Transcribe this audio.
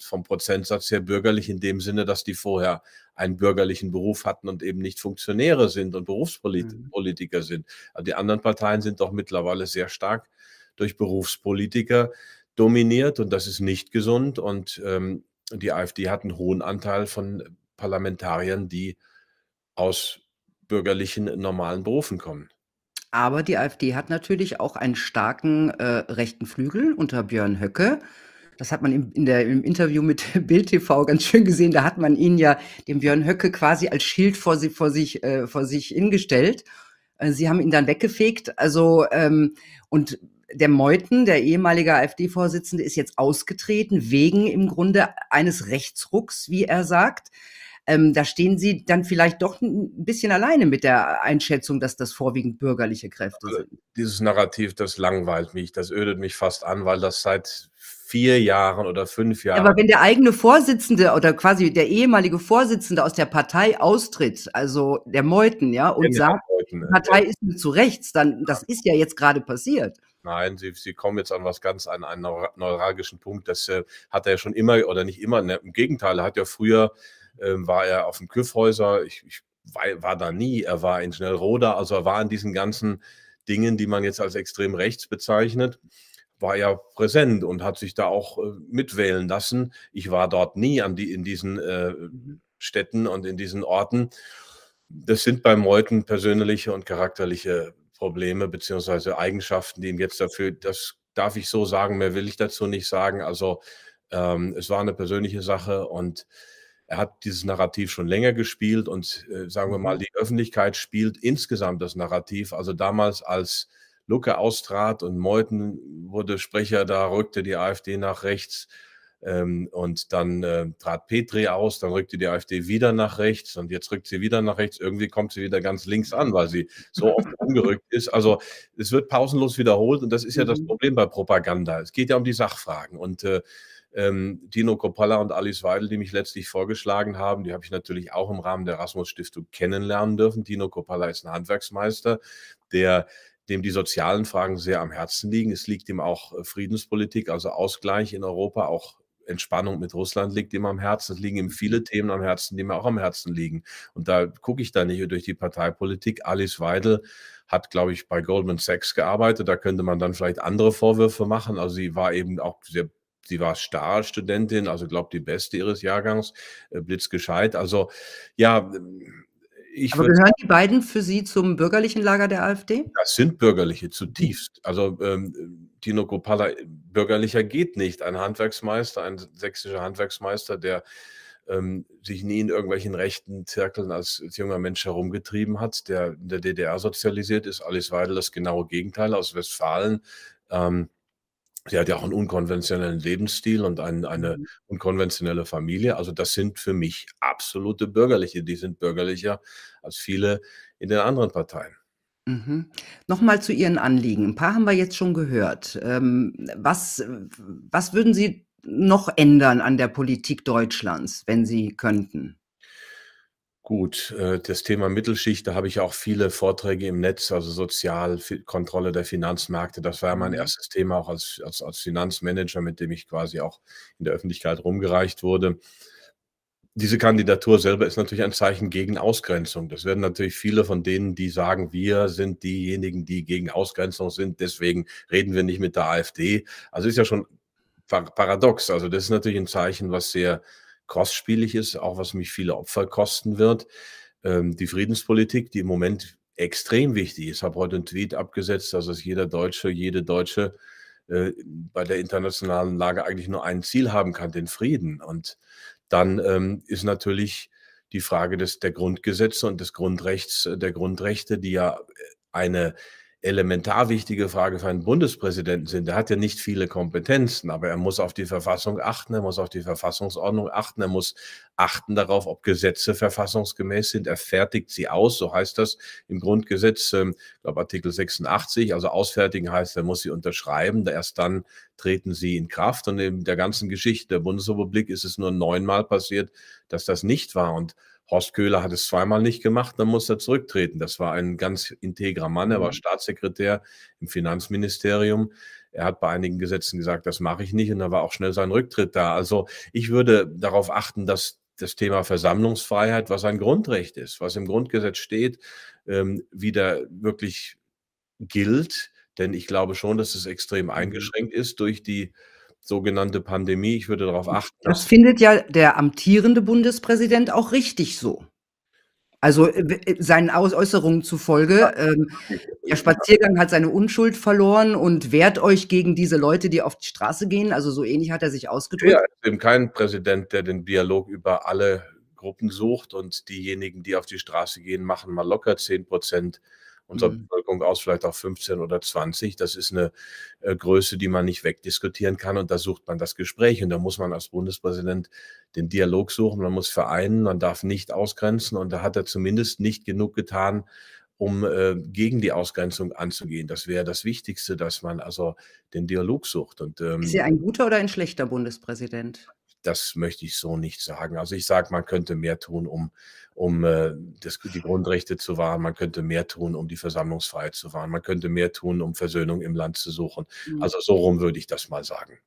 vom Prozentsatz her bürgerlich in dem Sinne, dass die vorher einen bürgerlichen Beruf hatten und eben nicht Funktionäre sind und Berufspolitiker mhm. sind. Also die anderen Parteien sind doch mittlerweile sehr stark durch Berufspolitiker dominiert und das ist nicht gesund. Und ähm, die AfD hat einen hohen Anteil von Parlamentariern, die aus bürgerlichen normalen Berufen kommen. Aber die AfD hat natürlich auch einen starken äh, rechten Flügel unter Björn Höcke das hat man im, in der, im Interview mit Bild TV ganz schön gesehen, da hat man ihn ja, dem Björn Höcke, quasi als Schild vor, sie, vor, sich, äh, vor sich hingestellt. Äh, sie haben ihn dann weggefegt. Also, ähm, und der Meuthen, der ehemalige AfD-Vorsitzende, ist jetzt ausgetreten, wegen im Grunde eines Rechtsrucks, wie er sagt. Ähm, da stehen Sie dann vielleicht doch ein bisschen alleine mit der Einschätzung, dass das vorwiegend bürgerliche Kräfte also, sind. Dieses Narrativ, das langweilt mich, das ödet mich fast an, weil das seit vier Jahren oder fünf Jahren. Aber wenn der eigene Vorsitzende oder quasi der ehemalige Vorsitzende aus der Partei austritt, also der Meuten, ja, und ja, sagt, die Partei ist mir zu rechts, dann das ist ja jetzt gerade passiert. Nein, Sie, Sie kommen jetzt an was ganz, an einen neuralgischen Punkt. Das äh, hat er ja schon immer oder nicht immer, ne, im Gegenteil, er hat ja früher, äh, war er auf dem Küffhäuser, ich, ich war, war, da nie, er war in Schnellroda, also er war in diesen ganzen Dingen, die man jetzt als extrem rechts bezeichnet war ja präsent und hat sich da auch äh, mitwählen lassen. Ich war dort nie an die, in diesen äh, Städten und in diesen Orten. Das sind bei Meuthen persönliche und charakterliche Probleme bzw. Eigenschaften, die ihm jetzt dafür, das darf ich so sagen, mehr will ich dazu nicht sagen. Also ähm, es war eine persönliche Sache und er hat dieses Narrativ schon länger gespielt und äh, sagen wir mhm. mal, die Öffentlichkeit spielt insgesamt das Narrativ. Also damals als Lucke austrat und Meuthen wurde Sprecher, da rückte die AfD nach rechts. Ähm, und dann äh, trat Petri aus, dann rückte die AfD wieder nach rechts und jetzt rückt sie wieder nach rechts. Irgendwie kommt sie wieder ganz links an, weil sie so oft umgerückt ist. Also es wird pausenlos wiederholt und das ist ja das mhm. Problem bei Propaganda. Es geht ja um die Sachfragen und äh, ähm, Dino Coppola und Alice Weidel, die mich letztlich vorgeschlagen haben, die habe ich natürlich auch im Rahmen der Erasmus-Stiftung kennenlernen dürfen. Dino Coppola ist ein Handwerksmeister, der dem die sozialen Fragen sehr am Herzen liegen. Es liegt ihm auch äh, Friedenspolitik, also Ausgleich in Europa, auch Entspannung mit Russland liegt ihm am Herzen. Es liegen ihm mhm. viele Themen am Herzen, die mir auch am Herzen liegen. Und da gucke ich da nicht durch die Parteipolitik. Alice Weidel hat, glaube ich, bei Goldman Sachs gearbeitet. Da könnte man dann vielleicht andere Vorwürfe machen. Also sie war eben auch sehr Sie war Star-Studentin, also glaube die beste ihres Jahrgangs, äh, blitzgescheit. Also ja, ähm, ich Aber gehören die beiden für Sie zum bürgerlichen Lager der AfD? Das sind bürgerliche, zutiefst. Mhm. Also ähm, Tino Kropala, bürgerlicher geht nicht. Ein Handwerksmeister, ein sächsischer Handwerksmeister, der ähm, sich nie in irgendwelchen rechten Zirkeln als, junger Mensch herumgetrieben hat, der in der DDR sozialisiert ist. Alice Weidel das genaue Gegenteil aus Westfalen. Ähm, Sie hat ja auch einen unkonventionellen Lebensstil und ein, eine mhm. unkonventionelle Familie. Also das sind für mich absolute Bürgerliche. Die sind bürgerlicher als viele in den anderen Parteien. Mhm. Nochmal zu Ihren Anliegen. Ein paar haben wir jetzt schon gehört. Ähm, was, was würden Sie noch ändern an der Politik Deutschlands, wenn Sie könnten? Gut, äh, das Thema Mittelschicht, da habe ich auch viele Vorträge im Netz, also Sozialkontrolle der Finanzmärkte. Das war mein mhm. erstes Thema auch als, als, als Finanzmanager, mit dem ich quasi auch in der Öffentlichkeit rumgereicht wurde. Diese Kandidatur selber ist natürlich ein Zeichen gegen Ausgrenzung. Das werden natürlich viele von denen, die sagen, wir sind diejenigen, die gegen Ausgrenzung sind, deswegen reden wir nicht mit der AfD. Also ist ja schon paradox. Also das ist natürlich ein Zeichen, was sehr kostspielig ist, auch was mich viele Opfer kosten wird. Ähm, die Friedenspolitik, die im Moment extrem wichtig ist. Ich habe heute einen Tweet abgesetzt, dass es jeder Deutsche, jede Deutsche äh, bei der internationalen Lage eigentlich nur ein Ziel haben kann, den Frieden. Und dann ähm, ist natürlich die Frage des, der Grundgesetze und des Grundrechts, äh, der Grundrechte, die ja äh, eine elementar wichtige Frage für einen Bundespräsidenten sind. Der hat ja nicht viele Kompetenzen, aber er muss auf die Verfassung achten, er muss auf die Verfassungsordnung achten, er muss achten darauf, ob Gesetze verfassungsgemäß sind. Er fertigt sie aus, so heißt das im Grundgesetz, ähm, ich glaube Artikel 86. Also ausfertigen heißt, er muss sie unterschreiben. Erst dann treten sie in Kraft. Und in der ganzen Geschichte der Bundesrepublik ist es nur neunmal passiert, dass das nicht war. Und Horst Köhler hat es zweimal nicht gemacht, dann muss er zurücktreten. Das war ein ganz integrer Mann. Er war mhm. Staatssekretär im Finanzministerium. Er hat bei einigen Gesetzen gesagt, das mache ich nicht. Und da war auch schnell sein Rücktritt da. Also ich würde darauf achten, dass das Thema Versammlungsfreiheit, was ein Grundrecht ist, was im Grundgesetz steht, ähm, wieder wirklich gilt. Denn ich glaube schon, dass es extrem mhm. eingeschränkt ist durch die sogenannte Pandemie. Ich würde darauf achten. Das findet ja der amtierende Bundespräsident auch richtig so. Also äh, äh, seinen Äußerungen zufolge, ähm, der Spaziergang hat seine Unschuld verloren und wehrt euch gegen diese Leute, die auf die Straße gehen. Also so ähnlich hat er sich ausgedrückt. Ja, ist eben kein Präsident, der den Dialog über alle Gruppen sucht und diejenigen, die auf die Straße gehen, machen mal locker 10 Prozent unserer mhm. Bevölkerung aus, vielleicht auch 15 oder 20. Das ist eine äh, Größe, die man nicht wegdiskutieren kann und da sucht man das Gespräch und da muss man als Bundespräsident den Dialog suchen, man muss vereinen, man darf nicht ausgrenzen und da hat er zumindest nicht genug getan, um äh, gegen die Ausgrenzung anzugehen. Das wäre das Wichtigste, dass man also den Dialog sucht. Und, ähm, ist er ein guter oder ein schlechter Bundespräsident? das möchte ich so nicht sagen. Also ich sage, man könnte mehr tun, um, um äh, das, die Grundrechte zu wahren, man könnte mehr tun, um die Versammlungsfreiheit zu wahren, man könnte mehr tun, um Versöhnung im Land zu suchen. Mhm. Also so rum würde ich das mal sagen.